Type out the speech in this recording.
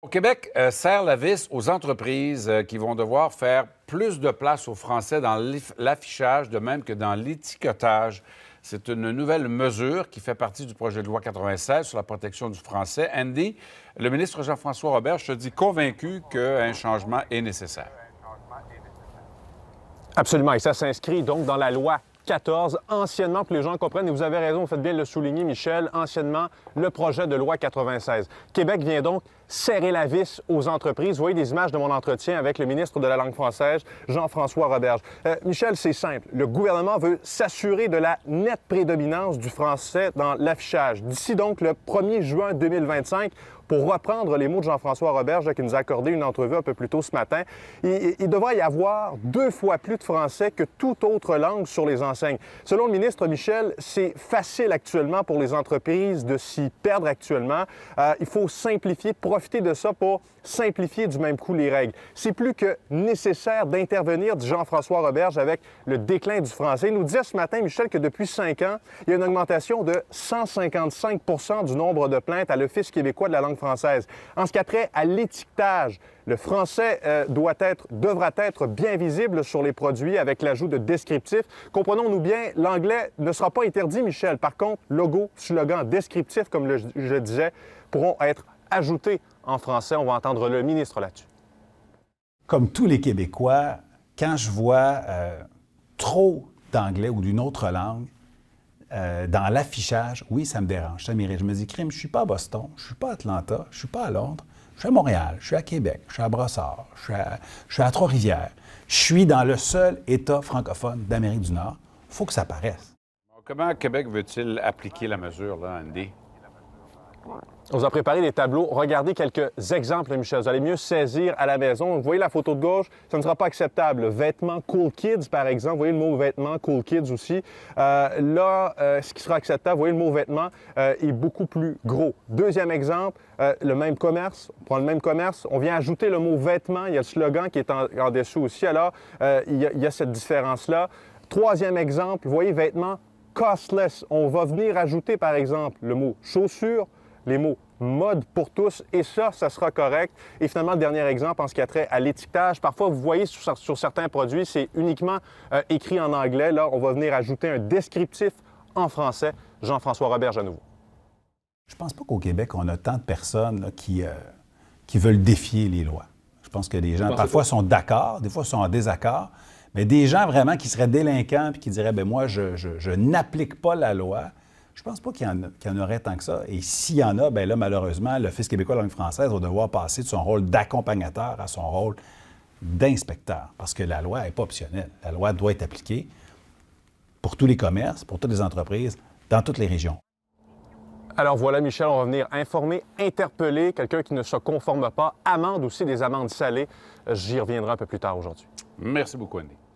Au Québec, euh, serre la vis aux entreprises euh, qui vont devoir faire plus de place aux Français dans l'affichage, de même que dans l'étiquetage. C'est une nouvelle mesure qui fait partie du projet de loi 96 sur la protection du français. Andy, le ministre Jean-François Robert se dit convaincu qu'un changement est nécessaire. Absolument, et ça s'inscrit donc dans la loi 14, anciennement, pour les gens comprennent, et vous avez raison, vous faites bien le souligner, Michel, anciennement, le projet de loi 96. Québec vient donc serrer la vis aux entreprises. Vous voyez des images de mon entretien avec le ministre de la langue française, Jean-François Roberge. Euh, Michel, c'est simple. Le gouvernement veut s'assurer de la nette prédominance du français dans l'affichage. D'ici donc le 1er juin 2025, pour reprendre les mots de Jean-François Roberge qui nous a accordé une entrevue un peu plus tôt ce matin, il, devrait y avoir deux fois plus de français que toute autre langue sur les enseignes. Selon le ministre Michel, c'est facile actuellement pour les entreprises de s'y perdre actuellement. Euh, il faut simplifier, profiter de ça pour simplifier du même coup les règles. C'est plus que nécessaire d'intervenir, dit Jean-François Roberge, avec le déclin du français. Il nous disait ce matin, Michel, que depuis cinq ans, il y a une augmentation de 155 du nombre de plaintes à l'Office québécois de la langue française. En ce qui a trait à l'étiquetage, le français euh, doit être, devra être bien visible sur les produits avec l'ajout de descriptifs. Comprenons-nous bien, l'anglais ne sera pas interdit, Michel. Par contre, logo, slogan, descriptif, comme je disais, pourront être Ajouter en français. On va entendre le ministre là-dessus. Comme tous les Québécois, quand je vois euh, trop d'anglais ou d'une autre langue euh, dans l'affichage, oui, ça me dérange, ça m'irrite. Je me dis, crime, je ne suis pas à Boston, je ne suis pas à Atlanta, je ne suis pas à Londres, je suis à Montréal, je suis à Québec, je suis à Brossard, je suis à, Trois-Rivières. Je suis dans le seul État francophone d'Amérique du Nord. Il faut que ça paraisse. Comment Québec veut-il appliquer la mesure, là, Andy? On vous a préparé des tableaux. Regardez quelques exemples, Michel. Vous allez mieux saisir à la maison. Vous voyez la photo de gauche, ça ne sera pas acceptable. Vêtements Cool Kids, par exemple. Vous voyez le mot vêtements Cool Kids aussi. Euh, là, euh, ce qui sera acceptable, vous voyez le mot vêtements euh, est beaucoup plus gros. Deuxième exemple, le même commerce. On prend le même commerce. On vient ajouter le mot vêtements. Il y a le slogan qui est en, dessous aussi. Alors, il y, a, il y a cette différence-là. Troisième exemple, vous voyez vêtements costless. On va venir ajouter, par exemple, le mot chaussures les mots mode pour tous et ça, ça sera correct. Et finalement, le dernier exemple en ce qui a trait à l'étiquetage. Parfois, vous voyez sur, certains produits, c'est uniquement euh, écrit en anglais. Là, on va venir ajouter un descriptif en français. Jean-François Robert, à nouveau. Je pense pas qu'au Québec, on a tant de personnes qui, euh, qui veulent défier les lois. Je pense que des gens parfois sont d'accord, des fois sont en désaccord, mais des gens vraiment qui seraient délinquants puis qui diraient ben moi je n'applique pas la loi. Je ne pense pas qu'il y, en aurait tant que ça. Et s'il y en a, bien là, malheureusement, le l'Office québécois de langue française va devoir passer de son rôle d'accompagnateur à son rôle d'inspecteur, parce que la loi n'est pas optionnelle. La loi doit être appliquée pour tous les commerces, pour toutes les entreprises, dans toutes les régions. Alors voilà, Michel, on va venir informer, interpeller quelqu'un qui ne se conforme pas, amende aussi des amendes salées. J'y reviendrai un peu plus tard aujourd'hui. Merci beaucoup, Annie.